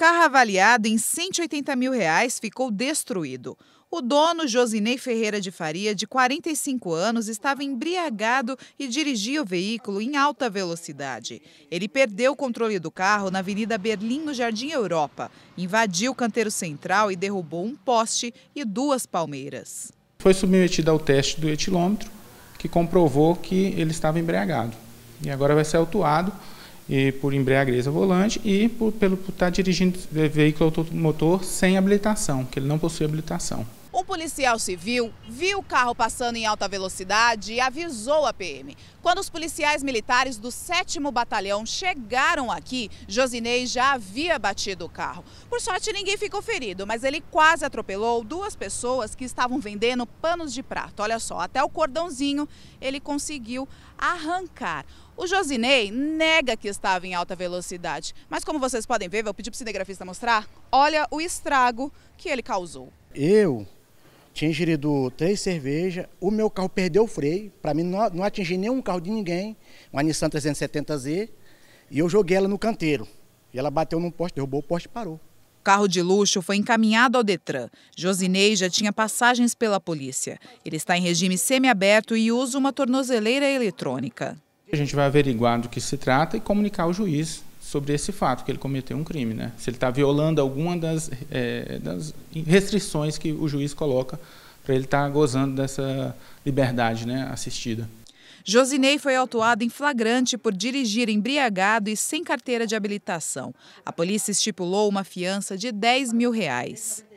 carro avaliado em 180 mil reais ficou destruído. O dono, Josinei Ferreira de Faria, de 45 anos, estava embriagado e dirigia o veículo em alta velocidade. Ele perdeu o controle do carro na Avenida Berlim, no Jardim Europa, invadiu o canteiro central e derrubou um poste e duas palmeiras. Foi submetido ao teste do etilômetro, que comprovou que ele estava embriagado. E agora vai ser autuado e por embriaguez ao volante e por, pelo por estar tá dirigindo veículo automotor sem habilitação, que ele não possui habilitação. Um policial civil viu o carro passando em alta velocidade e avisou a PM. Quando os policiais militares do 7 Batalhão chegaram aqui, Josinei já havia batido o carro. Por sorte, ninguém ficou ferido, mas ele quase atropelou duas pessoas que estavam vendendo panos de prato. Olha só, até o cordãozinho ele conseguiu arrancar. O Josinei nega que estava em alta velocidade, mas como vocês podem ver, vou pedir para o cinegrafista mostrar, olha o estrago que ele causou. Eu tinha ingerido três cervejas, o meu carro perdeu o freio, para mim não, não atingi nenhum carro de ninguém, uma Nissan 370Z, e eu joguei ela no canteiro. E ela bateu num poste, derrubou o poste e parou. O carro de luxo foi encaminhado ao Detran. Josinei já tinha passagens pela polícia. Ele está em regime semiaberto e usa uma tornozeleira eletrônica. A gente vai averiguar do que se trata e comunicar ao juiz sobre esse fato, que ele cometeu um crime, né? se ele está violando alguma das, é, das, restrições que o juiz coloca para ele estar tá gozando dessa liberdade né, assistida. Josinei foi autuado em flagrante por dirigir embriagado e sem carteira de habilitação. A polícia estipulou uma fiança de 10 mil reais.